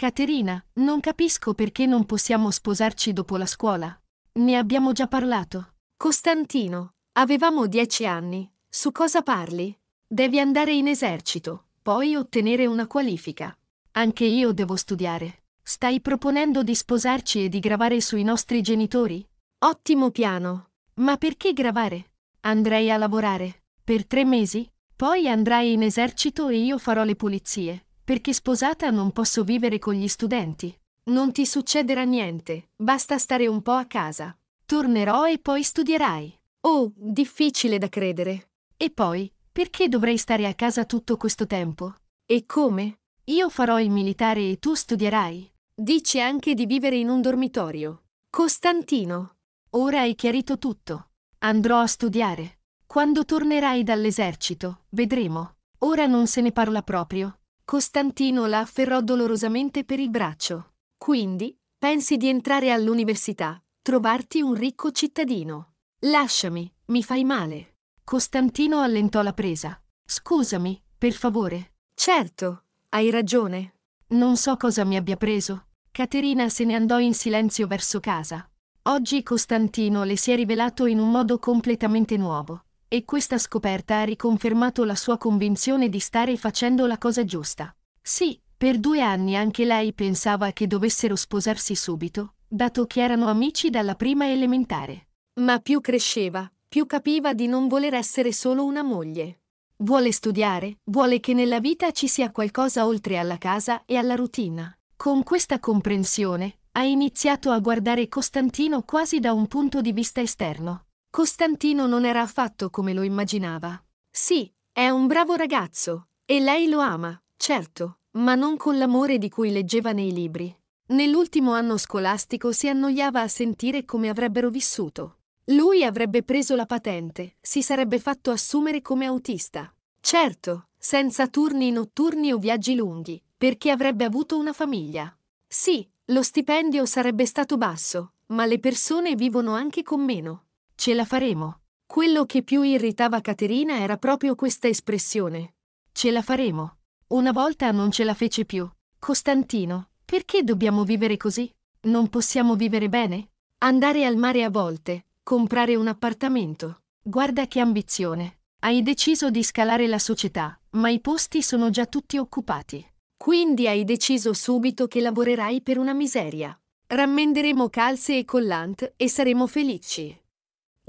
Caterina, non capisco perché non possiamo sposarci dopo la scuola. Ne abbiamo già parlato. Costantino, avevamo dieci anni. Su cosa parli? Devi andare in esercito, poi ottenere una qualifica. Anche io devo studiare. Stai proponendo di sposarci e di gravare sui nostri genitori? Ottimo piano. Ma perché gravare? Andrei a lavorare. Per tre mesi? Poi andrai in esercito e io farò le pulizie perché sposata non posso vivere con gli studenti. Non ti succederà niente, basta stare un po' a casa. Tornerò e poi studierai. Oh, difficile da credere. E poi, perché dovrei stare a casa tutto questo tempo? E come? Io farò il militare e tu studierai. Dici anche di vivere in un dormitorio. Costantino. Ora hai chiarito tutto. Andrò a studiare. Quando tornerai dall'esercito, vedremo. Ora non se ne parla proprio. Costantino la afferrò dolorosamente per il braccio. Quindi, pensi di entrare all'università, trovarti un ricco cittadino. Lasciami, mi fai male. Costantino allentò la presa. Scusami, per favore. Certo, hai ragione. Non so cosa mi abbia preso. Caterina se ne andò in silenzio verso casa. Oggi Costantino le si è rivelato in un modo completamente nuovo. E questa scoperta ha riconfermato la sua convinzione di stare facendo la cosa giusta. Sì, per due anni anche lei pensava che dovessero sposarsi subito, dato che erano amici dalla prima elementare. Ma più cresceva, più capiva di non voler essere solo una moglie. Vuole studiare, vuole che nella vita ci sia qualcosa oltre alla casa e alla routine. Con questa comprensione, ha iniziato a guardare Costantino quasi da un punto di vista esterno. Costantino non era affatto come lo immaginava. Sì, è un bravo ragazzo, e lei lo ama, certo, ma non con l'amore di cui leggeva nei libri. Nell'ultimo anno scolastico si annoiava a sentire come avrebbero vissuto. Lui avrebbe preso la patente, si sarebbe fatto assumere come autista. Certo, senza turni notturni o viaggi lunghi, perché avrebbe avuto una famiglia. Sì, lo stipendio sarebbe stato basso, ma le persone vivono anche con meno. Ce la faremo. Quello che più irritava Caterina era proprio questa espressione. Ce la faremo. Una volta non ce la fece più. Costantino, perché dobbiamo vivere così? Non possiamo vivere bene? Andare al mare a volte, comprare un appartamento. Guarda che ambizione. Hai deciso di scalare la società, ma i posti sono già tutti occupati. Quindi hai deciso subito che lavorerai per una miseria. Rammenderemo calze e collant e saremo felici.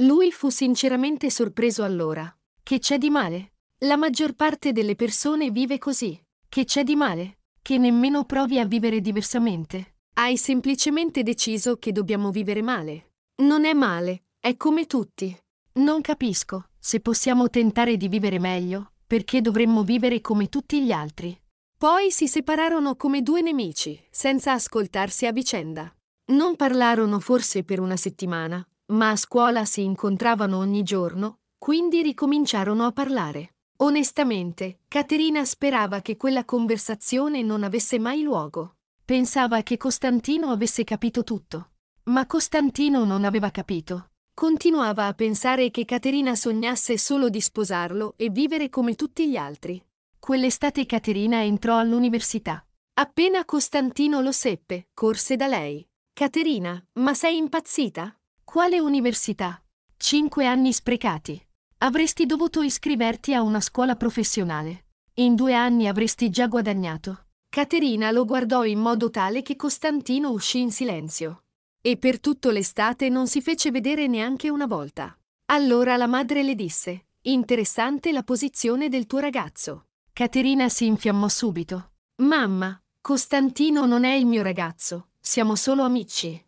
Lui fu sinceramente sorpreso allora. Che c'è di male? La maggior parte delle persone vive così. Che c'è di male? Che nemmeno provi a vivere diversamente. Hai semplicemente deciso che dobbiamo vivere male. Non è male, è come tutti. Non capisco, se possiamo tentare di vivere meglio, perché dovremmo vivere come tutti gli altri. Poi si separarono come due nemici, senza ascoltarsi a vicenda. Non parlarono forse per una settimana, ma a scuola si incontravano ogni giorno, quindi ricominciarono a parlare. Onestamente, Caterina sperava che quella conversazione non avesse mai luogo. Pensava che Costantino avesse capito tutto. Ma Costantino non aveva capito. Continuava a pensare che Caterina sognasse solo di sposarlo e vivere come tutti gli altri. Quell'estate Caterina entrò all'università. Appena Costantino lo seppe, corse da lei. Caterina, ma sei impazzita? Quale università? Cinque anni sprecati. Avresti dovuto iscriverti a una scuola professionale. In due anni avresti già guadagnato. Caterina lo guardò in modo tale che Costantino uscì in silenzio. E per tutto l'estate non si fece vedere neanche una volta. Allora la madre le disse, interessante la posizione del tuo ragazzo. Caterina si infiammò subito. Mamma, Costantino non è il mio ragazzo, siamo solo amici.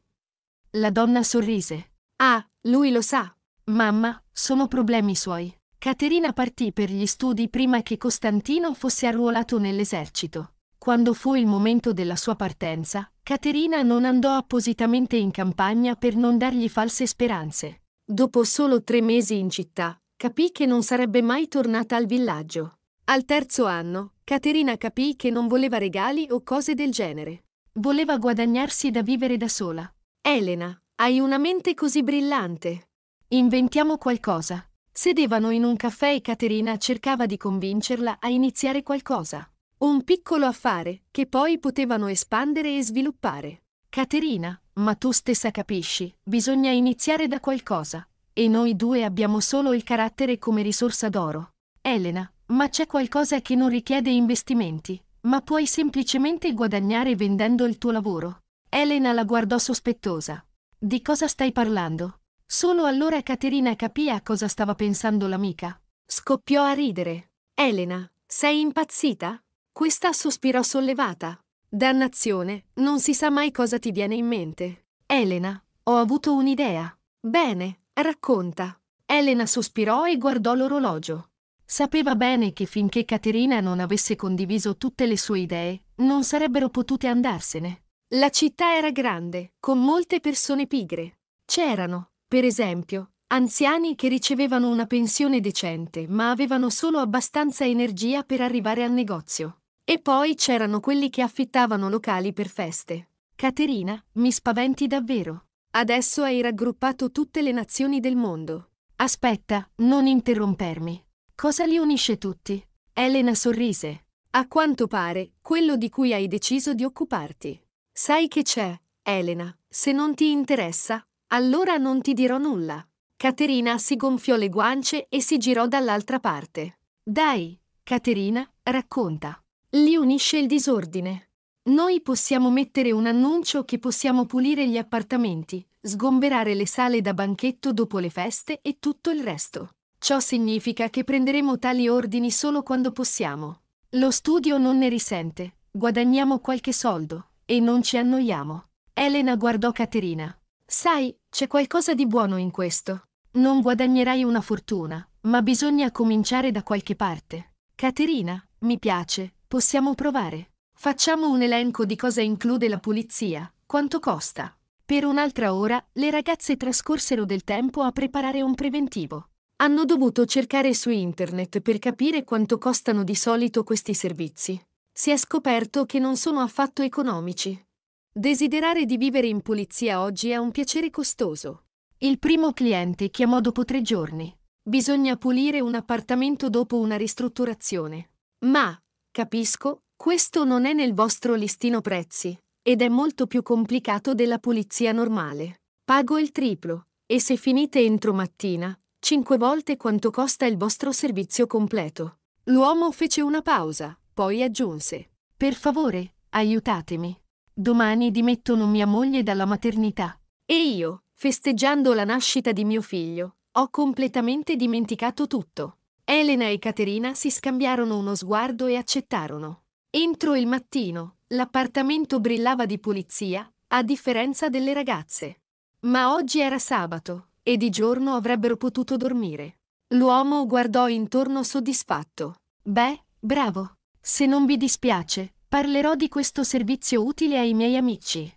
La donna sorrise. Ah, lui lo sa. Mamma, sono problemi suoi. Caterina partì per gli studi prima che Costantino fosse arruolato nell'esercito. Quando fu il momento della sua partenza, Caterina non andò appositamente in campagna per non dargli false speranze. Dopo solo tre mesi in città, capì che non sarebbe mai tornata al villaggio. Al terzo anno, Caterina capì che non voleva regali o cose del genere. Voleva guadagnarsi da vivere da sola. Elena, hai una mente così brillante. Inventiamo qualcosa. Sedevano in un caffè e Caterina cercava di convincerla a iniziare qualcosa. Un piccolo affare, che poi potevano espandere e sviluppare. Caterina, ma tu stessa capisci, bisogna iniziare da qualcosa. E noi due abbiamo solo il carattere come risorsa d'oro. Elena, ma c'è qualcosa che non richiede investimenti, ma puoi semplicemente guadagnare vendendo il tuo lavoro. Elena la guardò sospettosa. Di cosa stai parlando? Solo allora Caterina capì a cosa stava pensando l'amica. Scoppiò a ridere. Elena, sei impazzita? Questa sospirò sollevata. Dannazione, non si sa mai cosa ti viene in mente. Elena, ho avuto un'idea. Bene, racconta. Elena sospirò e guardò l'orologio. Sapeva bene che finché Caterina non avesse condiviso tutte le sue idee, non sarebbero potute andarsene. La città era grande, con molte persone pigre. C'erano, per esempio, anziani che ricevevano una pensione decente ma avevano solo abbastanza energia per arrivare al negozio. E poi c'erano quelli che affittavano locali per feste. Caterina, mi spaventi davvero. Adesso hai raggruppato tutte le nazioni del mondo. Aspetta, non interrompermi. Cosa li unisce tutti? Elena sorrise. A quanto pare, quello di cui hai deciso di occuparti. Sai che c'è, Elena, se non ti interessa, allora non ti dirò nulla. Caterina si gonfiò le guance e si girò dall'altra parte. Dai, Caterina, racconta. Li unisce il disordine. Noi possiamo mettere un annuncio che possiamo pulire gli appartamenti, sgomberare le sale da banchetto dopo le feste e tutto il resto. Ciò significa che prenderemo tali ordini solo quando possiamo. Lo studio non ne risente, guadagniamo qualche soldo. E non ci annoiamo. Elena guardò Caterina. Sai, c'è qualcosa di buono in questo. Non guadagnerai una fortuna, ma bisogna cominciare da qualche parte. Caterina, mi piace, possiamo provare. Facciamo un elenco di cosa include la pulizia, quanto costa. Per un'altra ora le ragazze trascorsero del tempo a preparare un preventivo. Hanno dovuto cercare su internet per capire quanto costano di solito questi servizi si è scoperto che non sono affatto economici. Desiderare di vivere in pulizia oggi è un piacere costoso. Il primo cliente chiamò dopo tre giorni. Bisogna pulire un appartamento dopo una ristrutturazione. Ma, capisco, questo non è nel vostro listino prezzi, ed è molto più complicato della pulizia normale. Pago il triplo, e se finite entro mattina, cinque volte quanto costa il vostro servizio completo. L'uomo fece una pausa poi aggiunse, per favore, aiutatemi. Domani dimettono mia moglie dalla maternità. E io, festeggiando la nascita di mio figlio, ho completamente dimenticato tutto. Elena e Caterina si scambiarono uno sguardo e accettarono. Entro il mattino, l'appartamento brillava di pulizia, a differenza delle ragazze. Ma oggi era sabato, e di giorno avrebbero potuto dormire. L'uomo guardò intorno soddisfatto. Beh, bravo. Se non vi dispiace, parlerò di questo servizio utile ai miei amici.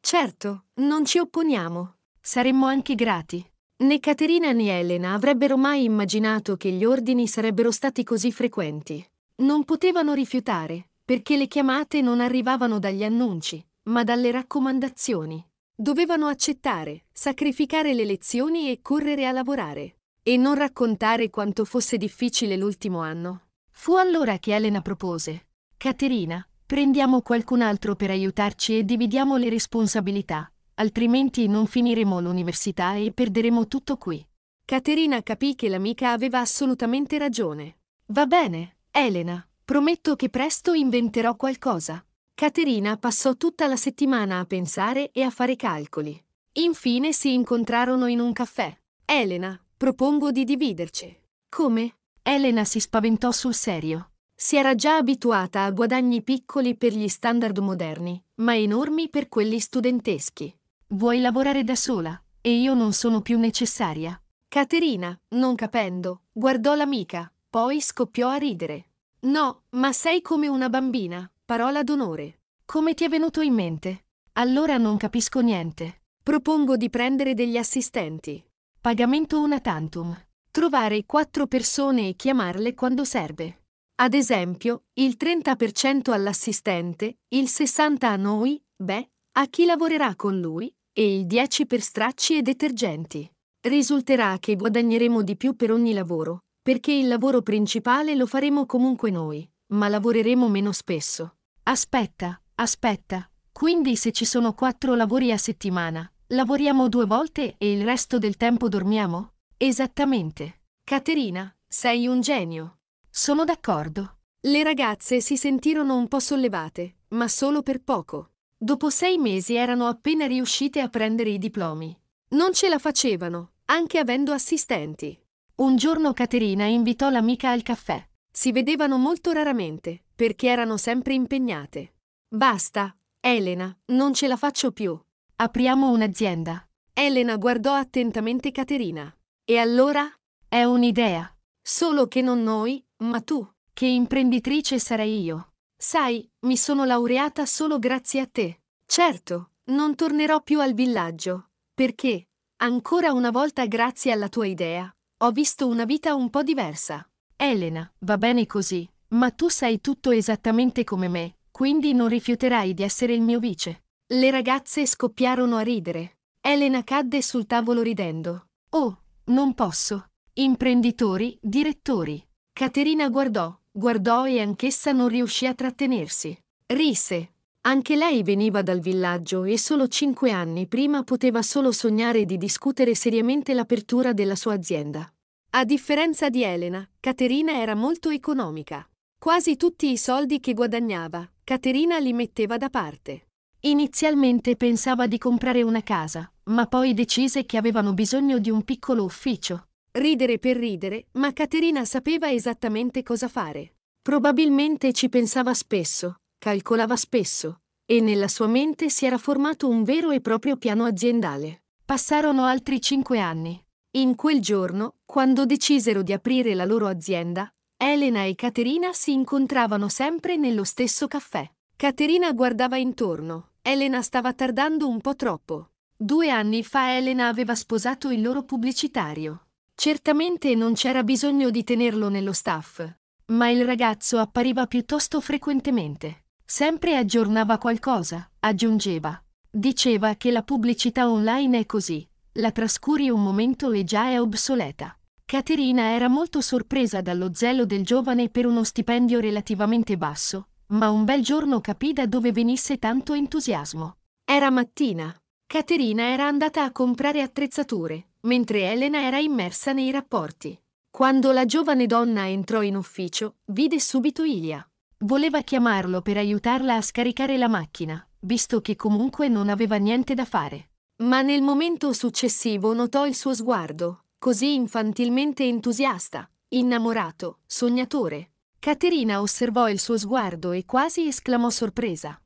Certo, non ci opponiamo. Saremmo anche grati. Né Caterina né Elena avrebbero mai immaginato che gli ordini sarebbero stati così frequenti. Non potevano rifiutare, perché le chiamate non arrivavano dagli annunci, ma dalle raccomandazioni. Dovevano accettare, sacrificare le lezioni e correre a lavorare. E non raccontare quanto fosse difficile l'ultimo anno. Fu allora che Elena propose. Caterina, prendiamo qualcun altro per aiutarci e dividiamo le responsabilità, altrimenti non finiremo l'università e perderemo tutto qui. Caterina capì che l'amica aveva assolutamente ragione. Va bene, Elena, prometto che presto inventerò qualcosa. Caterina passò tutta la settimana a pensare e a fare calcoli. Infine si incontrarono in un caffè. Elena, propongo di dividerci. Come? Elena si spaventò sul serio. Si era già abituata a guadagni piccoli per gli standard moderni, ma enormi per quelli studenteschi. Vuoi lavorare da sola? E io non sono più necessaria. Caterina, non capendo, guardò l'amica, poi scoppiò a ridere. No, ma sei come una bambina, parola d'onore. Come ti è venuto in mente? Allora non capisco niente. Propongo di prendere degli assistenti. Pagamento una tantum trovare quattro persone e chiamarle quando serve. Ad esempio, il 30% all'assistente, il 60% a noi, beh, a chi lavorerà con lui, e il 10% per stracci e detergenti. Risulterà che guadagneremo di più per ogni lavoro, perché il lavoro principale lo faremo comunque noi, ma lavoreremo meno spesso. Aspetta, aspetta. Quindi se ci sono quattro lavori a settimana, lavoriamo due volte e il resto del tempo dormiamo? Esattamente. Caterina, sei un genio. Sono d'accordo. Le ragazze si sentirono un po' sollevate, ma solo per poco. Dopo sei mesi erano appena riuscite a prendere i diplomi. Non ce la facevano, anche avendo assistenti. Un giorno Caterina invitò l'amica al caffè. Si vedevano molto raramente, perché erano sempre impegnate. Basta, Elena, non ce la faccio più. Apriamo un'azienda. Elena guardò attentamente Caterina. E allora? È un'idea. Solo che non noi, ma tu. Che imprenditrice sarei io. Sai, mi sono laureata solo grazie a te. Certo, non tornerò più al villaggio. Perché, ancora una volta grazie alla tua idea, ho visto una vita un po' diversa. Elena, va bene così, ma tu sai tutto esattamente come me, quindi non rifiuterai di essere il mio vice. Le ragazze scoppiarono a ridere. Elena cadde sul tavolo ridendo. Oh, non posso. Imprenditori, direttori. Caterina guardò, guardò e anch'essa non riuscì a trattenersi. Rise. Anche lei veniva dal villaggio e solo cinque anni prima poteva solo sognare di discutere seriamente l'apertura della sua azienda. A differenza di Elena, Caterina era molto economica. Quasi tutti i soldi che guadagnava, Caterina li metteva da parte. Inizialmente pensava di comprare una casa, ma poi decise che avevano bisogno di un piccolo ufficio. Ridere per ridere, ma Caterina sapeva esattamente cosa fare. Probabilmente ci pensava spesso, calcolava spesso, e nella sua mente si era formato un vero e proprio piano aziendale. Passarono altri cinque anni. In quel giorno, quando decisero di aprire la loro azienda, Elena e Caterina si incontravano sempre nello stesso caffè. Caterina guardava intorno. Elena stava tardando un po' troppo. Due anni fa Elena aveva sposato il loro pubblicitario. Certamente non c'era bisogno di tenerlo nello staff, ma il ragazzo appariva piuttosto frequentemente. Sempre aggiornava qualcosa, aggiungeva. Diceva che la pubblicità online è così, la trascuri un momento e già è obsoleta. Caterina era molto sorpresa dallo zelo del giovane per uno stipendio relativamente basso, ma un bel giorno capì da dove venisse tanto entusiasmo. Era mattina, Caterina era andata a comprare attrezzature, mentre Elena era immersa nei rapporti. Quando la giovane donna entrò in ufficio, vide subito Ilia. Voleva chiamarlo per aiutarla a scaricare la macchina, visto che comunque non aveva niente da fare. Ma nel momento successivo notò il suo sguardo, così infantilmente entusiasta, innamorato, sognatore. Caterina osservò il suo sguardo e quasi esclamò sorpresa.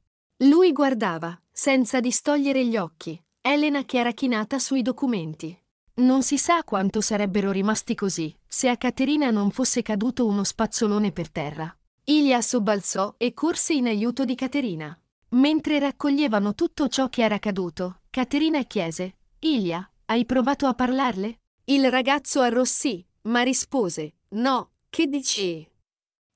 Lui guardava, senza distogliere gli occhi, Elena che era chinata sui documenti. Non si sa quanto sarebbero rimasti così, se a Caterina non fosse caduto uno spazzolone per terra. Ilia sobbalzò e corse in aiuto di Caterina. Mentre raccoglievano tutto ciò che era caduto, Caterina chiese, Ilia, hai provato a parlarle? Il ragazzo arrossì, ma rispose, no, che dici?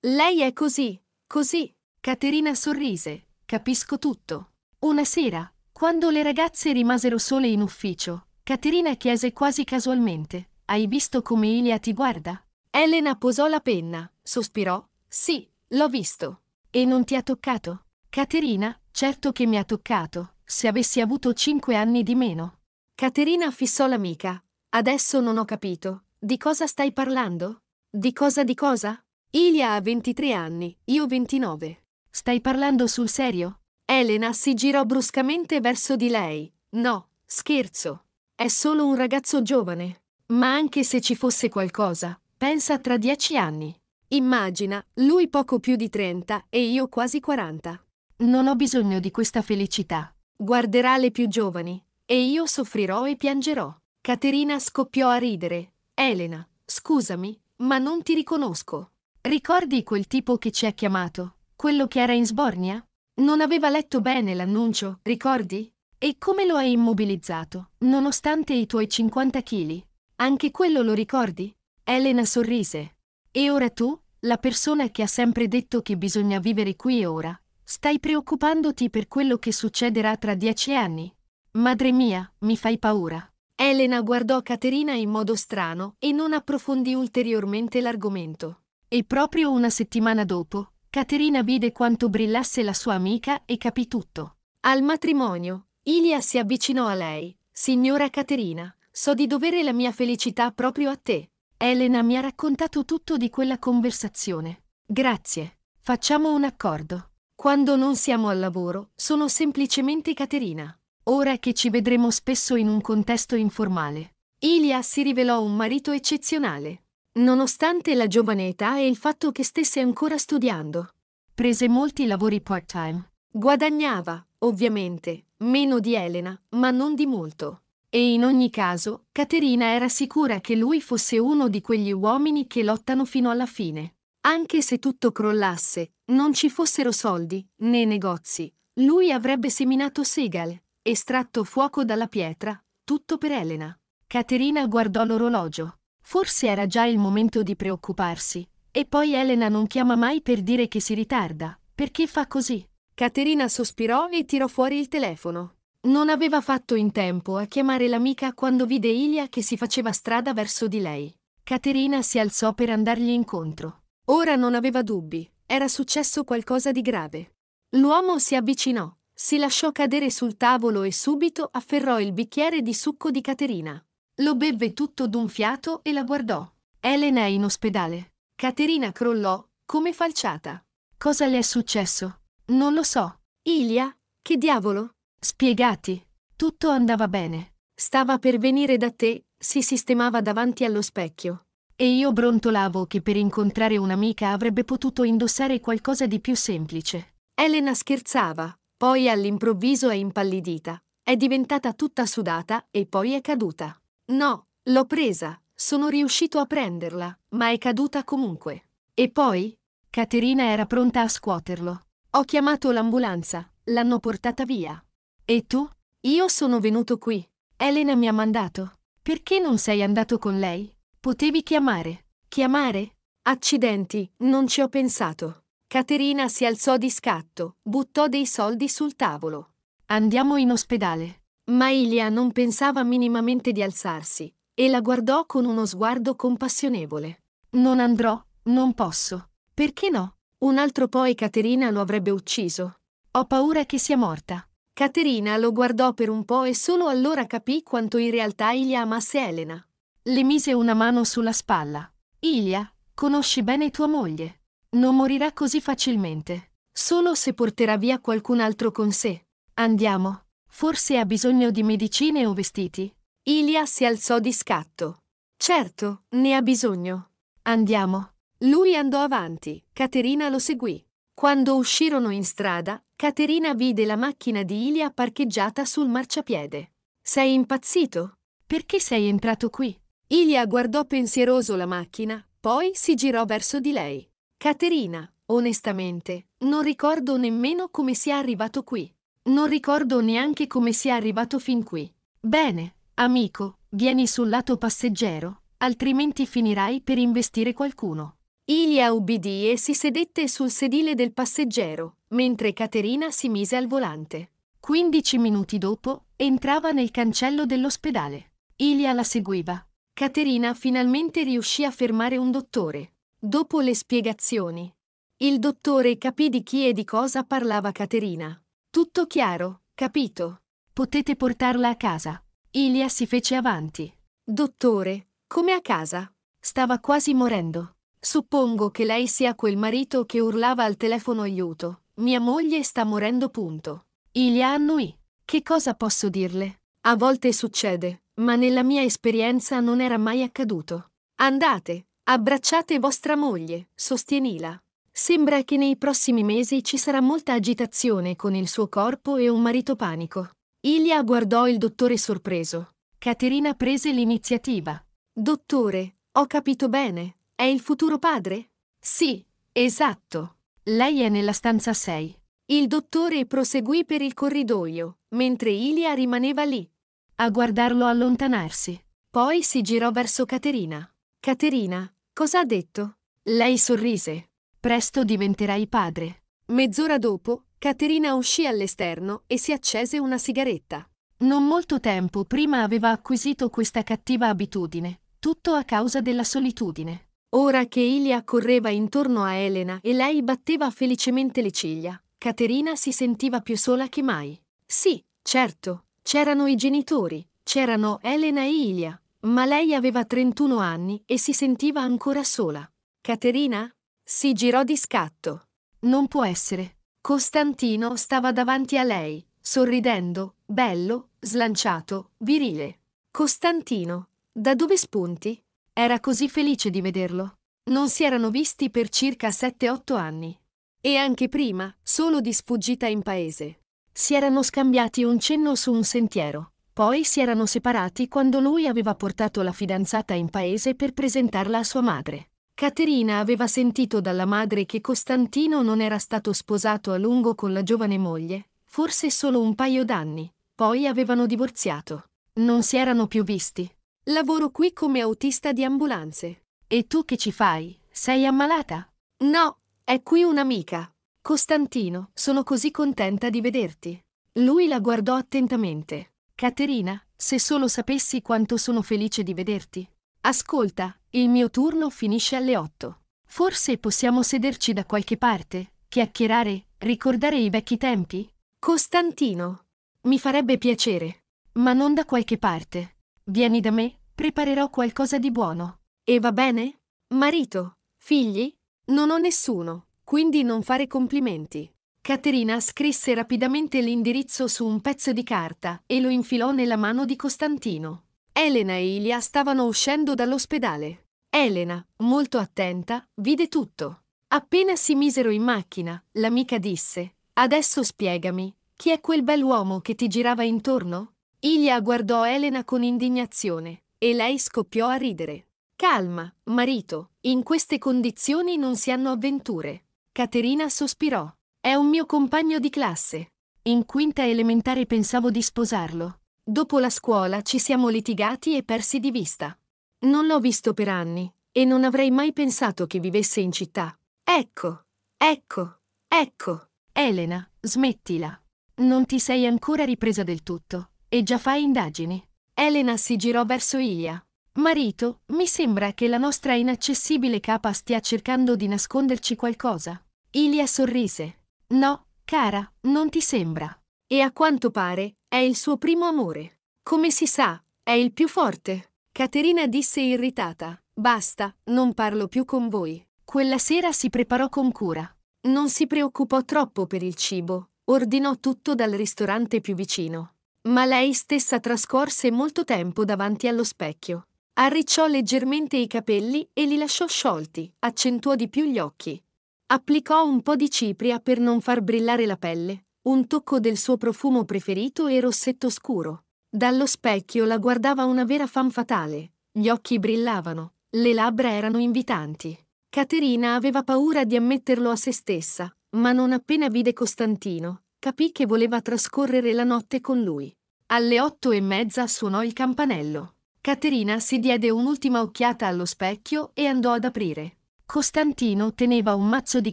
Lei è così, così. Caterina sorrise, capisco tutto. Una sera, quando le ragazze rimasero sole in ufficio, Caterina chiese quasi casualmente: Hai visto come Ilia ti guarda? Elena posò la penna, sospirò: Sì, l'ho visto. E non ti ha toccato? Caterina, certo che mi ha toccato, se avessi avuto cinque anni di meno. Caterina fissò l'amica. Adesso non ho capito. Di cosa stai parlando? Di cosa di cosa? Ilia ha 23 anni, io 29. Stai parlando sul serio? Elena si girò bruscamente verso di lei. No, scherzo. È solo un ragazzo giovane. Ma anche se ci fosse qualcosa, pensa tra dieci anni. Immagina, lui poco più di 30 e io quasi 40. Non ho bisogno di questa felicità. Guarderà le più giovani, e io soffrirò e piangerò. Caterina scoppiò a ridere. Elena, scusami, ma non ti riconosco. Ricordi quel tipo che ci ha chiamato? Quello che era in Sbornia? Non aveva letto bene l'annuncio, ricordi? E come lo hai immobilizzato, nonostante i tuoi 50 kg? Anche quello lo ricordi? Elena sorrise. E ora tu, la persona che ha sempre detto che bisogna vivere qui e ora, stai preoccupandoti per quello che succederà tra dieci anni? Madre mia, mi fai paura. Elena guardò Caterina in modo strano e non approfondì ulteriormente l'argomento. E proprio una settimana dopo, Caterina vide quanto brillasse la sua amica e capì tutto. Al matrimonio, Ilia si avvicinò a lei. Signora Caterina, so di dovere la mia felicità proprio a te. Elena mi ha raccontato tutto di quella conversazione. Grazie. Facciamo un accordo. Quando non siamo al lavoro, sono semplicemente Caterina. Ora che ci vedremo spesso in un contesto informale. Ilia si rivelò un marito eccezionale nonostante la giovane età e il fatto che stesse ancora studiando. Prese molti lavori part-time. Guadagnava, ovviamente, meno di Elena, ma non di molto. E in ogni caso, Caterina era sicura che lui fosse uno di quegli uomini che lottano fino alla fine. Anche se tutto crollasse, non ci fossero soldi, né negozi, lui avrebbe seminato segal, estratto fuoco dalla pietra, tutto per Elena. Caterina guardò l'orologio. Forse era già il momento di preoccuparsi. E poi Elena non chiama mai per dire che si ritarda. Perché fa così? Caterina sospirò e tirò fuori il telefono. Non aveva fatto in tempo a chiamare l'amica quando vide Ilia che si faceva strada verso di lei. Caterina si alzò per andargli incontro. Ora non aveva dubbi, era successo qualcosa di grave. L'uomo si avvicinò, si lasciò cadere sul tavolo e subito afferrò il bicchiere di succo di Caterina. Lo bevve tutto d'un fiato e la guardò. Elena è in ospedale. Caterina crollò, come falciata. Cosa le è successo? Non lo so. Ilia, che diavolo? Spiegati. Tutto andava bene. Stava per venire da te, si sistemava davanti allo specchio. E io brontolavo che per incontrare un'amica avrebbe potuto indossare qualcosa di più semplice. Elena scherzava, poi all'improvviso è impallidita, è diventata tutta sudata e poi è caduta. No, l'ho presa, sono riuscito a prenderla, ma è caduta comunque. E poi? Caterina era pronta a scuoterlo. Ho chiamato l'ambulanza, l'hanno portata via. E tu? Io sono venuto qui. Elena mi ha mandato. Perché non sei andato con lei? Potevi chiamare. Chiamare? Accidenti, non ci ho pensato. Caterina si alzò di scatto, buttò dei soldi sul tavolo. Andiamo in ospedale. Ma Ilia non pensava minimamente di alzarsi, e la guardò con uno sguardo compassionevole. Non andrò, non posso. Perché no? Un altro poi Caterina lo avrebbe ucciso. Ho paura che sia morta. Caterina lo guardò per un po' e solo allora capì quanto in realtà Ilia amasse Elena. Le mise una mano sulla spalla. Ilia, conosci bene tua moglie. Non morirà così facilmente. Solo se porterà via qualcun altro con sé. Andiamo, Forse ha bisogno di medicine o vestiti? Ilia si alzò di scatto. Certo, ne ha bisogno. Andiamo. Lui andò avanti, Caterina lo seguì. Quando uscirono in strada, Caterina vide la macchina di Ilia parcheggiata sul marciapiede. Sei impazzito? Perché sei entrato qui? Ilia guardò pensieroso la macchina, poi si girò verso di lei. Caterina, onestamente, non ricordo nemmeno come sia arrivato qui. Non ricordo neanche come sia arrivato fin qui. Bene, amico, vieni sul lato passeggero, altrimenti finirai per investire qualcuno. Ilia ubbidì e si sedette sul sedile del passeggero, mentre Caterina si mise al volante. Quindici minuti dopo, entrava nel cancello dell'ospedale. Ilia la seguiva. Caterina finalmente riuscì a fermare un dottore. Dopo le spiegazioni, il dottore capì di chi e di cosa parlava Caterina. Tutto chiaro, capito. Potete portarla a casa. Ilia si fece avanti. Dottore, come a casa? Stava quasi morendo. Suppongo che lei sia quel marito che urlava al telefono aiuto. Mia moglie sta morendo punto. Ilia annui. Che cosa posso dirle? A volte succede, ma nella mia esperienza non era mai accaduto. Andate, abbracciate vostra moglie, sostienila. Sembra che nei prossimi mesi ci sarà molta agitazione con il suo corpo e un marito panico. Ilia guardò il dottore sorpreso. Caterina prese l'iniziativa. Dottore, ho capito bene. È il futuro padre? Sì, esatto. Lei è nella stanza 6. Il dottore proseguì per il corridoio, mentre Ilia rimaneva lì, a guardarlo allontanarsi. Poi si girò verso Caterina. Caterina, cosa ha detto? Lei sorrise. Presto diventerai padre. Mezz'ora dopo, Caterina uscì all'esterno e si accese una sigaretta. Non molto tempo prima aveva acquisito questa cattiva abitudine, tutto a causa della solitudine. Ora che Ilia correva intorno a Elena e lei batteva felicemente le ciglia, Caterina si sentiva più sola che mai. Sì, certo, c'erano i genitori, c'erano Elena e Ilia, ma lei aveva 31 anni e si sentiva ancora sola. Caterina, si girò di scatto. Non può essere. Costantino stava davanti a lei, sorridendo, bello, slanciato, virile. Costantino, da dove spunti? Era così felice di vederlo. Non si erano visti per circa 7-8 anni. E anche prima, solo di sfuggita in paese. Si erano scambiati un cenno su un sentiero. Poi si erano separati quando lui aveva portato la fidanzata in paese per presentarla a sua madre. Caterina aveva sentito dalla madre che Costantino non era stato sposato a lungo con la giovane moglie, forse solo un paio d'anni, poi avevano divorziato. Non si erano più visti. Lavoro qui come autista di ambulanze. E tu che ci fai? Sei ammalata? No, è qui un'amica. Costantino, sono così contenta di vederti. Lui la guardò attentamente. Caterina, se solo sapessi quanto sono felice di vederti. Ascolta, il mio turno finisce alle 8. Forse possiamo sederci da qualche parte, chiacchierare, ricordare i vecchi tempi? Costantino. Mi farebbe piacere. Ma non da qualche parte. Vieni da me, preparerò qualcosa di buono. E va bene? Marito? Figli? Non ho nessuno, quindi non fare complimenti. Caterina scrisse rapidamente l'indirizzo su un pezzo di carta e lo infilò nella mano di Costantino. Elena e Ilia stavano uscendo dall'ospedale. Elena, molto attenta, vide tutto. Appena si misero in macchina, l'amica disse, Adesso spiegami, chi è quel bell'uomo che ti girava intorno? Ilia guardò Elena con indignazione, e lei scoppiò a ridere. Calma, marito, in queste condizioni non si hanno avventure. Caterina sospirò. È un mio compagno di classe. In quinta elementare pensavo di sposarlo. Dopo la scuola ci siamo litigati e persi di vista. Non l'ho visto per anni, e non avrei mai pensato che vivesse in città. Ecco, ecco, ecco. Elena, smettila. Non ti sei ancora ripresa del tutto, e già fai indagini. Elena si girò verso Ilia. Marito, mi sembra che la nostra inaccessibile capa stia cercando di nasconderci qualcosa. Ilia sorrise. No, cara, non ti sembra. E a quanto pare, è il suo primo amore. Come si sa, è il più forte. Caterina disse irritata. Basta, non parlo più con voi. Quella sera si preparò con cura. Non si preoccupò troppo per il cibo, ordinò tutto dal ristorante più vicino. Ma lei stessa trascorse molto tempo davanti allo specchio. Arricciò leggermente i capelli e li lasciò sciolti, accentuò di più gli occhi. Applicò un po' di cipria per non far brillare la pelle, un tocco del suo profumo preferito e rossetto scuro. Dallo specchio la guardava una vera fan fatale. Gli occhi brillavano, le labbra erano invitanti. Caterina aveva paura di ammetterlo a se stessa, ma non appena vide Costantino, capì che voleva trascorrere la notte con lui. Alle otto e mezza suonò il campanello. Caterina si diede un'ultima occhiata allo specchio e andò ad aprire. Costantino teneva un mazzo di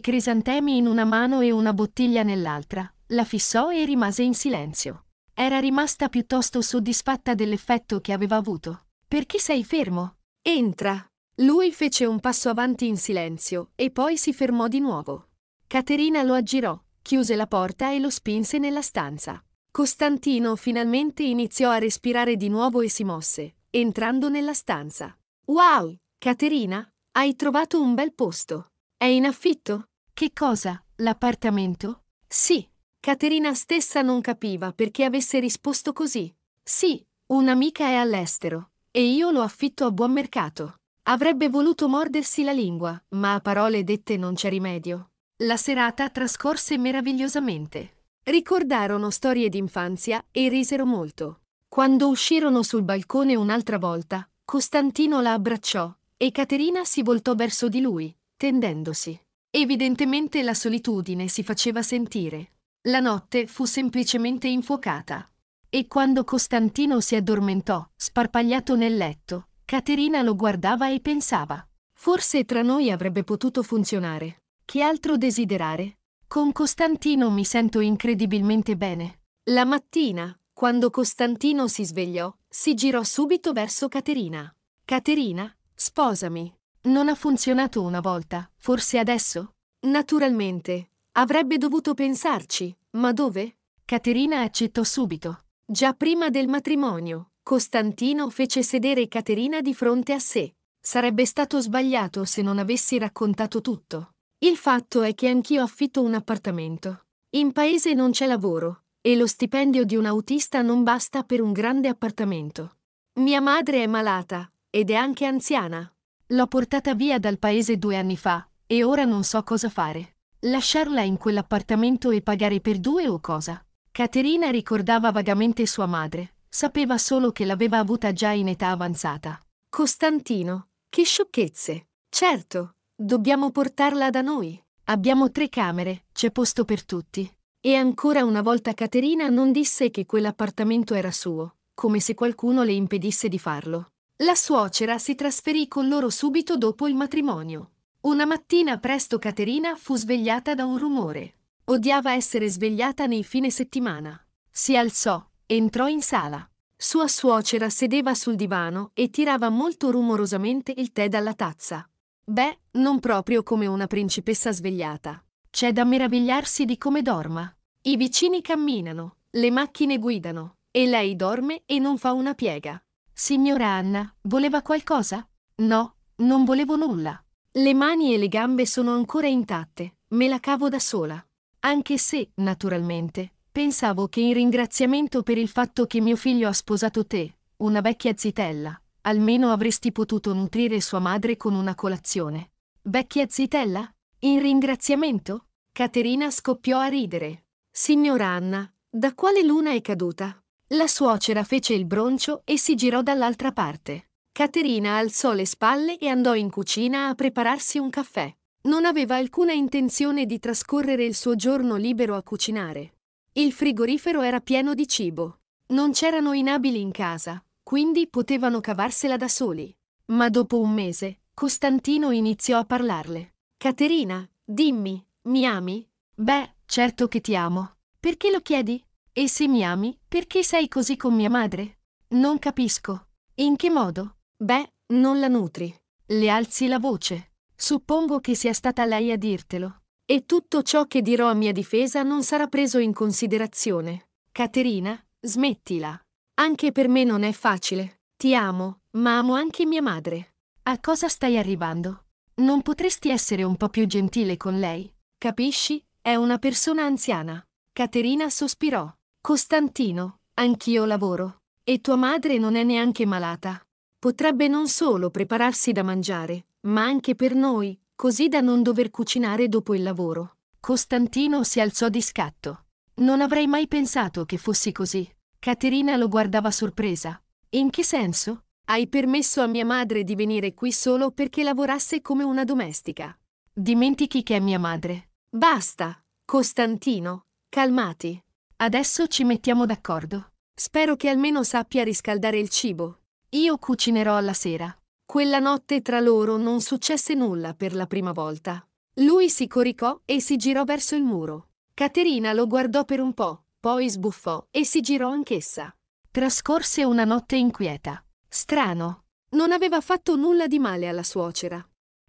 crisantemi in una mano e una bottiglia nell'altra. La fissò e rimase in silenzio. Era rimasta piuttosto soddisfatta dell'effetto che aveva avuto. Perché sei fermo? Entra. Lui fece un passo avanti in silenzio e poi si fermò di nuovo. Caterina lo aggirò, chiuse la porta e lo spinse nella stanza. Costantino finalmente iniziò a respirare di nuovo e si mosse, entrando nella stanza. Wow, Caterina, hai trovato un bel posto. È in affitto? Che cosa? L'appartamento? Sì, Caterina stessa non capiva perché avesse risposto così. Sì, un'amica è all'estero, e io lo affitto a buon mercato. Avrebbe voluto mordersi la lingua, ma a parole dette non c'è rimedio. La serata trascorse meravigliosamente. Ricordarono storie d'infanzia e risero molto. Quando uscirono sul balcone un'altra volta, Costantino la abbracciò e Caterina si voltò verso di lui, tendendosi. Evidentemente la solitudine si faceva sentire. La notte fu semplicemente infuocata. E quando Costantino si addormentò, sparpagliato nel letto, Caterina lo guardava e pensava. Forse tra noi avrebbe potuto funzionare. Che altro desiderare? Con Costantino mi sento incredibilmente bene. La mattina, quando Costantino si svegliò, si girò subito verso Caterina. Caterina, sposami. Non ha funzionato una volta, forse adesso? Naturalmente, Avrebbe dovuto pensarci, ma dove? Caterina accettò subito. Già prima del matrimonio, Costantino fece sedere Caterina di fronte a sé. Sarebbe stato sbagliato se non avessi raccontato tutto. Il fatto è che anch'io affitto un appartamento. In paese non c'è lavoro, e lo stipendio di un autista non basta per un grande appartamento. Mia madre è malata, ed è anche anziana. L'ho portata via dal paese due anni fa, e ora non so cosa fare. Lasciarla in quell'appartamento e pagare per due o cosa? Caterina ricordava vagamente sua madre, sapeva solo che l'aveva avuta già in età avanzata. Costantino, che sciocchezze! Certo, dobbiamo portarla da noi. Abbiamo tre camere, c'è posto per tutti. E ancora una volta Caterina non disse che quell'appartamento era suo, come se qualcuno le impedisse di farlo. La suocera si trasferì con loro subito dopo il matrimonio. Una mattina presto Caterina fu svegliata da un rumore. Odiava essere svegliata nei fine settimana. Si alzò, entrò in sala. Sua suocera sedeva sul divano e tirava molto rumorosamente il tè dalla tazza. Beh, non proprio come una principessa svegliata. C'è da meravigliarsi di come dorma. I vicini camminano, le macchine guidano, e lei dorme e non fa una piega. Signora Anna, voleva qualcosa? No, non volevo nulla. Le mani e le gambe sono ancora intatte, me la cavo da sola. Anche se, naturalmente, pensavo che in ringraziamento per il fatto che mio figlio ha sposato te, una vecchia zitella, almeno avresti potuto nutrire sua madre con una colazione. Vecchia zitella? In ringraziamento? Caterina scoppiò a ridere. Signora Anna, da quale luna è caduta? La suocera fece il broncio e si girò dall'altra parte. Caterina alzò le spalle e andò in cucina a prepararsi un caffè. Non aveva alcuna intenzione di trascorrere il suo giorno libero a cucinare. Il frigorifero era pieno di cibo. Non c'erano inabili in casa, quindi potevano cavarsela da soli. Ma dopo un mese, Costantino iniziò a parlarle. Caterina, dimmi, mi ami? Beh, certo che ti amo. Perché lo chiedi? E se mi ami, perché sei così con mia madre? Non capisco. In che modo? Beh, non la nutri. Le alzi la voce. Suppongo che sia stata lei a dirtelo. E tutto ciò che dirò a mia difesa non sarà preso in considerazione. Caterina, smettila. Anche per me non è facile. Ti amo, ma amo anche mia madre. A cosa stai arrivando? Non potresti essere un po' più gentile con lei? Capisci? È una persona anziana. Caterina sospirò. Costantino, anch'io lavoro. E tua madre non è neanche malata potrebbe non solo prepararsi da mangiare, ma anche per noi, così da non dover cucinare dopo il lavoro. Costantino si alzò di scatto. Non avrei mai pensato che fossi così. Caterina lo guardava sorpresa. In che senso? Hai permesso a mia madre di venire qui solo perché lavorasse come una domestica. Dimentichi che è mia madre. Basta, Costantino, calmati. Adesso ci mettiamo d'accordo. Spero che almeno sappia riscaldare il cibo. Io cucinerò alla sera. Quella notte tra loro non successe nulla per la prima volta. Lui si coricò e si girò verso il muro. Caterina lo guardò per un po', poi sbuffò e si girò anch'essa. Trascorse una notte inquieta. Strano. Non aveva fatto nulla di male alla suocera.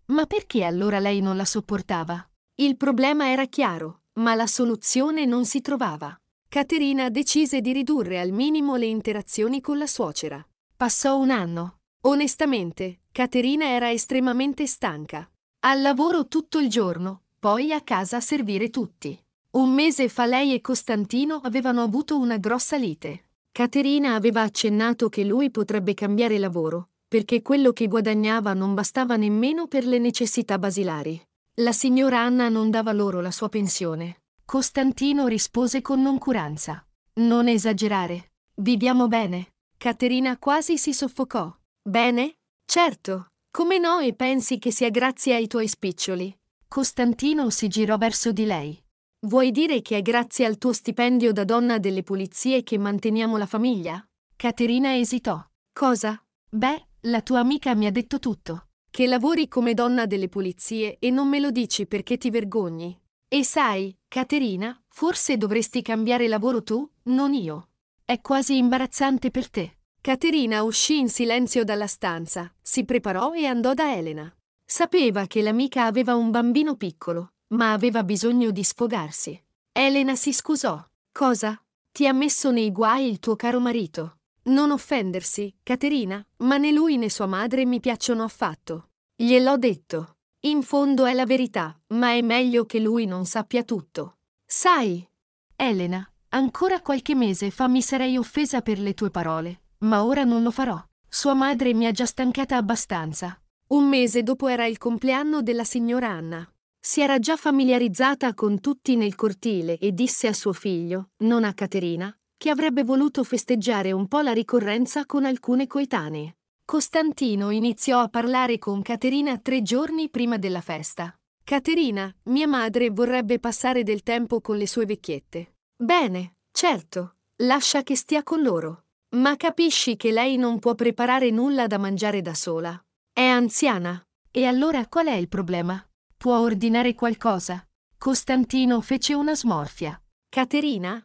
Ma perché allora lei non la sopportava? Il problema era chiaro, ma la soluzione non si trovava. Caterina decise di ridurre al minimo le interazioni con la suocera. Passò un anno. Onestamente, Caterina era estremamente stanca. Al lavoro tutto il giorno, poi a casa a servire tutti. Un mese fa lei e Costantino avevano avuto una grossa lite. Caterina aveva accennato che lui potrebbe cambiare lavoro, perché quello che guadagnava non bastava nemmeno per le necessità basilari. La signora Anna non dava loro la sua pensione. Costantino rispose con noncuranza. Non esagerare. Viviamo bene. Caterina quasi si soffocò. Bene? Certo. Come no e pensi che sia grazie ai tuoi spiccioli? Costantino si girò verso di lei. Vuoi dire che è grazie al tuo stipendio da donna delle pulizie che manteniamo la famiglia? Caterina esitò. Cosa? Beh, la tua amica mi ha detto tutto. Che lavori come donna delle pulizie e non me lo dici perché ti vergogni. E sai, Caterina, forse dovresti cambiare lavoro tu, non io. È quasi imbarazzante per te. Caterina uscì in silenzio dalla stanza, si preparò e andò da Elena. Sapeva che l'amica aveva un bambino piccolo, ma aveva bisogno di sfogarsi. Elena si scusò. Cosa? Ti ha messo nei guai il tuo caro marito. Non offendersi, Caterina, ma né lui né sua madre mi piacciono affatto. Gliel'ho detto. In fondo è la verità, ma è meglio che lui non sappia tutto. Sai, Elena, Ancora qualche mese fa mi sarei offesa per le tue parole, ma ora non lo farò. Sua madre mi ha già stancata abbastanza. Un mese dopo era il compleanno della signora Anna. Si era già familiarizzata con tutti nel cortile e disse a suo figlio, non a Caterina, che avrebbe voluto festeggiare un po' la ricorrenza con alcune coetanee. Costantino iniziò a parlare con Caterina tre giorni prima della festa. Caterina, mia madre vorrebbe passare del tempo con le sue vecchiette. Bene, certo, lascia che stia con loro. Ma capisci che lei non può preparare nulla da mangiare da sola. È anziana. E allora qual è il problema? Può ordinare qualcosa? Costantino fece una smorfia. Caterina?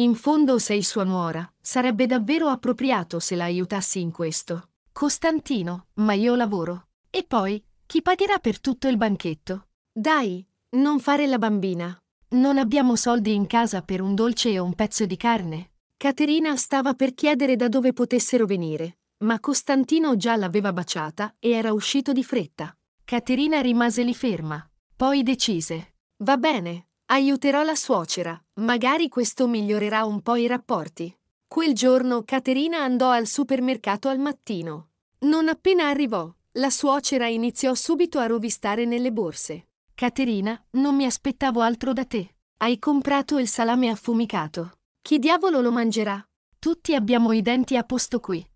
In fondo sei sua nuora. Sarebbe davvero appropriato se la aiutassi in questo. Costantino, ma io lavoro. E poi, chi pagherà per tutto il banchetto? Dai, non fare la bambina. Non abbiamo soldi in casa per un dolce e un pezzo di carne. Caterina stava per chiedere da dove potessero venire, ma Costantino già l'aveva baciata e era uscito di fretta. Caterina rimase lì ferma. Poi decise. Va bene, aiuterò la suocera, magari questo migliorerà un po' i rapporti. Quel giorno Caterina andò al supermercato al mattino. Non appena arrivò, la suocera iniziò subito a rovistare nelle borse. Caterina, non mi aspettavo altro da te. Hai comprato il salame affumicato. Chi diavolo lo mangerà? Tutti abbiamo i denti a posto qui.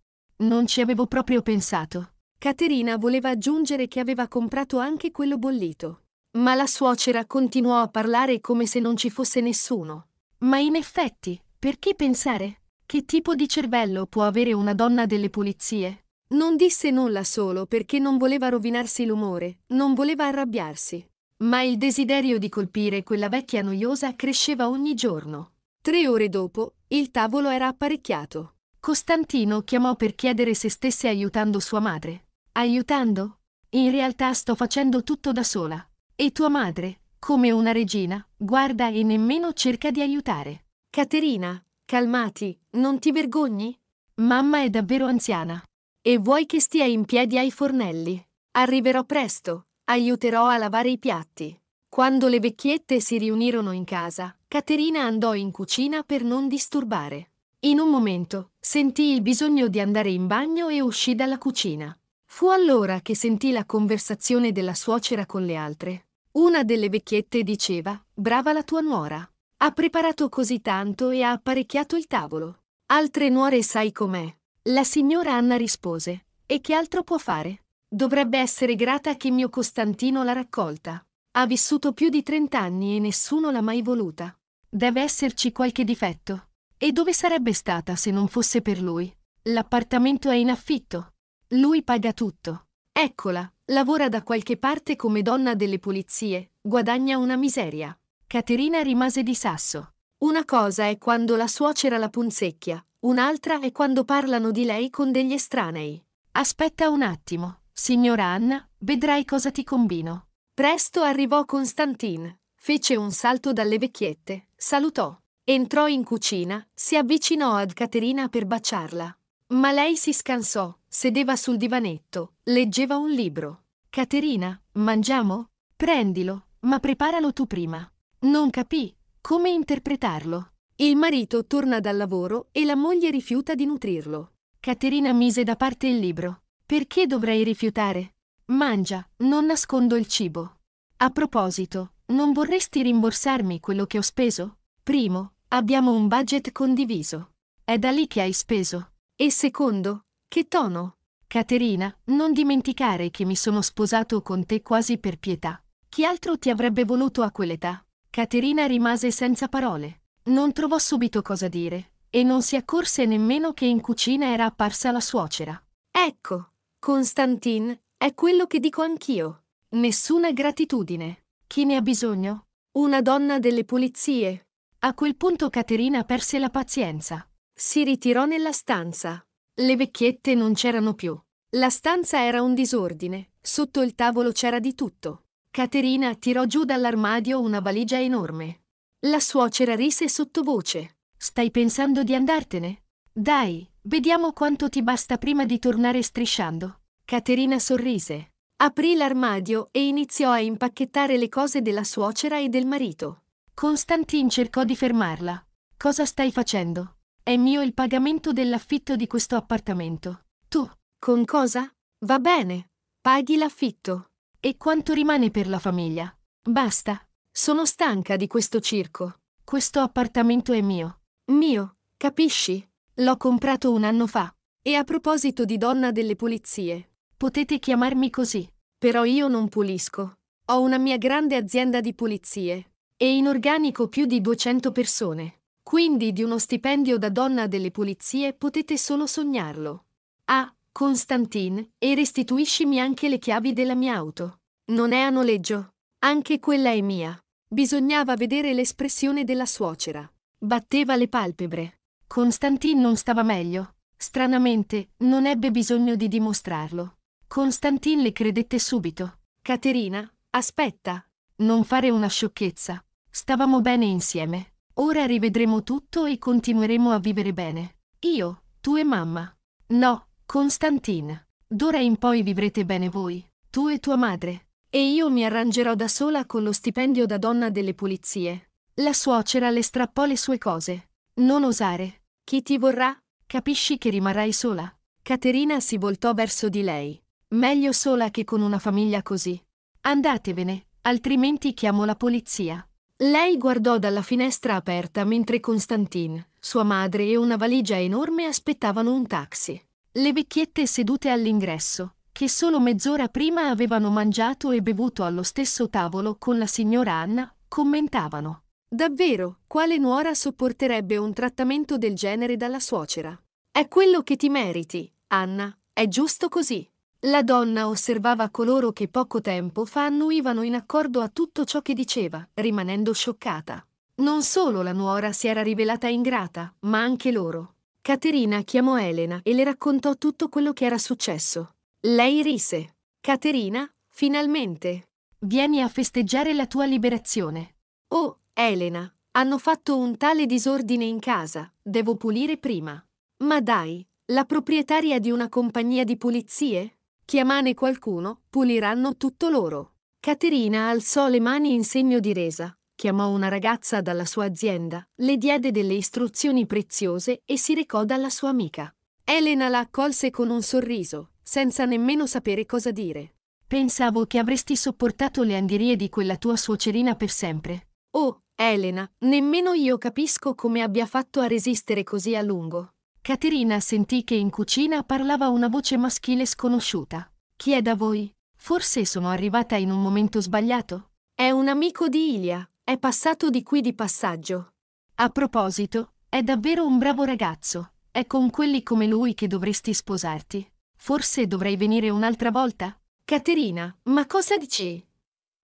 Non ci avevo proprio pensato. Caterina voleva aggiungere che aveva comprato anche quello bollito. Ma la suocera continuò a parlare come se non ci fosse nessuno. Ma in effetti, perché pensare? Che tipo di cervello può avere una donna delle pulizie? Non disse nulla solo perché non voleva rovinarsi l'umore, non voleva arrabbiarsi. Ma il desiderio di colpire quella vecchia noiosa cresceva ogni giorno. Tre ore dopo, il tavolo era apparecchiato. Costantino chiamò per chiedere se stesse aiutando sua madre. Aiutando? In realtà sto facendo tutto da sola. E tua madre, come una regina, guarda e nemmeno cerca di aiutare. Caterina, calmati, non ti vergogni? Mamma è davvero anziana. E vuoi che stia in piedi ai fornelli? Arriverò presto aiuterò a lavare i piatti. Quando le vecchiette si riunirono in casa, Caterina andò in cucina per non disturbare. In un momento, sentì il bisogno di andare in bagno e uscì dalla cucina. Fu allora che sentì la conversazione della suocera con le altre. Una delle vecchiette diceva, brava la tua nuora. Ha preparato così tanto e ha apparecchiato il tavolo. Altre nuore sai com'è. La signora Anna rispose, e che altro può fare? Dovrebbe essere grata che mio Costantino l'ha raccolta. Ha vissuto più di trent'anni e nessuno l'ha mai voluta. Deve esserci qualche difetto. E dove sarebbe stata se non fosse per lui? L'appartamento è in affitto. Lui paga tutto. Eccola, lavora da qualche parte come donna delle pulizie, guadagna una miseria. Caterina rimase di sasso. Una cosa è quando la suocera la punzecchia, un'altra è quando parlano di lei con degli estranei. Aspetta un attimo. Signora Anna, vedrai cosa ti combino. Presto arrivò Constantin, fece un salto dalle vecchiette, salutò, entrò in cucina, si avvicinò ad Caterina per baciarla. Ma lei si scansò, sedeva sul divanetto, leggeva un libro. Caterina, mangiamo? Prendilo, ma preparalo tu prima. Non capì come interpretarlo. Il marito torna dal lavoro e la moglie rifiuta di nutrirlo. Caterina mise da parte il libro. Perché dovrei rifiutare? Mangia, non nascondo il cibo. A proposito, non vorresti rimborsarmi quello che ho speso? Primo, abbiamo un budget condiviso. È da lì che hai speso. E secondo, che tono? Caterina, non dimenticare che mi sono sposato con te quasi per pietà. Chi altro ti avrebbe voluto a quell'età? Caterina rimase senza parole. Non trovò subito cosa dire, e non si accorse nemmeno che in cucina era apparsa la suocera. Ecco, Constantin, è quello che dico anch'io. Nessuna gratitudine. Chi ne ha bisogno? Una donna delle pulizie. A quel punto Caterina perse la pazienza. Si ritirò nella stanza. Le vecchiette non c'erano più. La stanza era un disordine, sotto il tavolo c'era di tutto. Caterina tirò giù dall'armadio una valigia enorme. La suocera rise sottovoce. Stai pensando di andartene? Dai, vediamo quanto ti basta prima di tornare strisciando. Caterina sorrise. Aprì l'armadio e iniziò a impacchettare le cose della suocera e del marito. Constantin cercò di fermarla. Cosa stai facendo? È mio il pagamento dell'affitto di questo appartamento. Tu, con cosa? Va bene, paghi l'affitto. E quanto rimane per la famiglia? Basta, sono stanca di questo circo. Questo appartamento è mio. Mio, capisci? L'ho comprato un anno fa. E a proposito di donna delle pulizie, potete chiamarmi così. Però io non pulisco. Ho una mia grande azienda di pulizie. E in organico più di 200 persone. Quindi di uno stipendio da donna delle pulizie potete solo sognarlo. Ah, Constantin, e restituiscimi anche le chiavi della mia auto. Non è a noleggio. Anche quella è mia. Bisognava vedere l'espressione della suocera. Batteva le palpebre. Constantin non stava meglio. Stranamente, non ebbe bisogno di dimostrarlo. Constantin le credette subito. Caterina, aspetta. Non fare una sciocchezza. Stavamo bene insieme. Ora rivedremo tutto e continueremo a vivere bene. Io, tu e mamma. No, Constantin. D'ora in poi vivrete bene voi, tu e tua madre. E io mi arrangerò da sola con lo stipendio da donna delle pulizie. La suocera le strappò le sue cose. Non osare. Chi ti vorrà? Capisci che rimarrai sola? Caterina si voltò verso di lei. Meglio sola che con una famiglia così. Andatevene, altrimenti chiamo la polizia. Lei guardò dalla finestra aperta mentre Constantin, sua madre e una valigia enorme aspettavano un taxi. Le vecchiette sedute all'ingresso, che solo mezz'ora prima avevano mangiato e bevuto allo stesso tavolo con la signora Anna, commentavano. Davvero, quale nuora sopporterebbe un trattamento del genere dalla suocera? È quello che ti meriti, Anna, è giusto così. La donna osservava coloro che poco tempo fa annuivano in accordo a tutto ciò che diceva, rimanendo scioccata. Non solo la nuora si era rivelata ingrata, ma anche loro. Caterina chiamò Elena e le raccontò tutto quello che era successo. Lei rise. Caterina, finalmente. Vieni a festeggiare la tua liberazione. Oh, Elena, hanno fatto un tale disordine in casa, devo pulire prima. Ma dai, la proprietaria di una compagnia di pulizie? Chiamane qualcuno, puliranno tutto loro. Caterina alzò le mani in segno di resa, chiamò una ragazza dalla sua azienda, le diede delle istruzioni preziose e si recò dalla sua amica. Elena la accolse con un sorriso, senza nemmeno sapere cosa dire. Pensavo che avresti sopportato le andirie di quella tua suocerina per sempre. Oh, Elena, nemmeno io capisco come abbia fatto a resistere così a lungo. Caterina sentì che in cucina parlava una voce maschile sconosciuta. Chi è da voi? Forse sono arrivata in un momento sbagliato. È un amico di Ilia, è passato di qui di passaggio. A proposito, è davvero un bravo ragazzo. È con quelli come lui che dovresti sposarti. Forse dovrei venire un'altra volta? Caterina, ma cosa dici?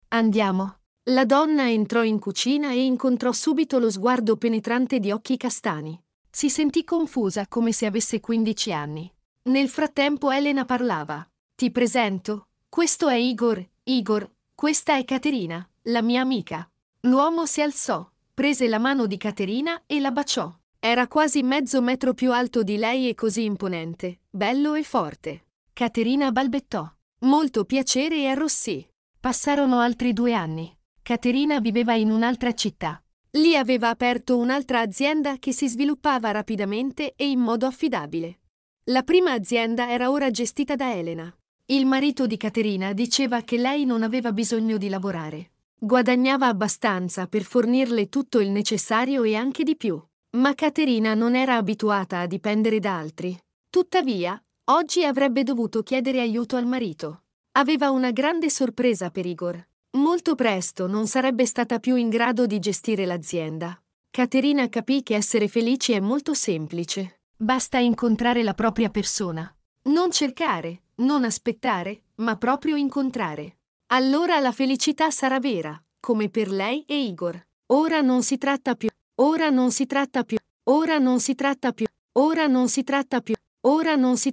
Andiamo. La donna entrò in cucina e incontrò subito lo sguardo penetrante di occhi castani. Si sentì confusa come se avesse 15 anni. Nel frattempo Elena parlava. Ti presento. Questo è Igor, Igor, questa è Caterina, la mia amica. L'uomo si alzò, prese la mano di Caterina e la baciò. Era quasi mezzo metro più alto di lei e così imponente, bello e forte. Caterina balbettò. Molto piacere e arrossì. Passarono altri due anni. Caterina viveva in un'altra città. Lì aveva aperto un'altra azienda che si sviluppava rapidamente e in modo affidabile. La prima azienda era ora gestita da Elena. Il marito di Caterina diceva che lei non aveva bisogno di lavorare. Guadagnava abbastanza per fornirle tutto il necessario e anche di più. Ma Caterina non era abituata a dipendere da altri. Tuttavia, oggi avrebbe dovuto chiedere aiuto al marito. Aveva una grande sorpresa per Igor. Molto presto non sarebbe stata più in grado di gestire l'azienda. Caterina capì che essere felici è molto semplice. Basta incontrare la propria persona. Non cercare, non aspettare, ma proprio incontrare. Allora la felicità sarà vera, come per lei e Igor. Ora non si tratta più, ora non si tratta più, ora non si tratta più, ora non si tratta più, ora non si tratta più.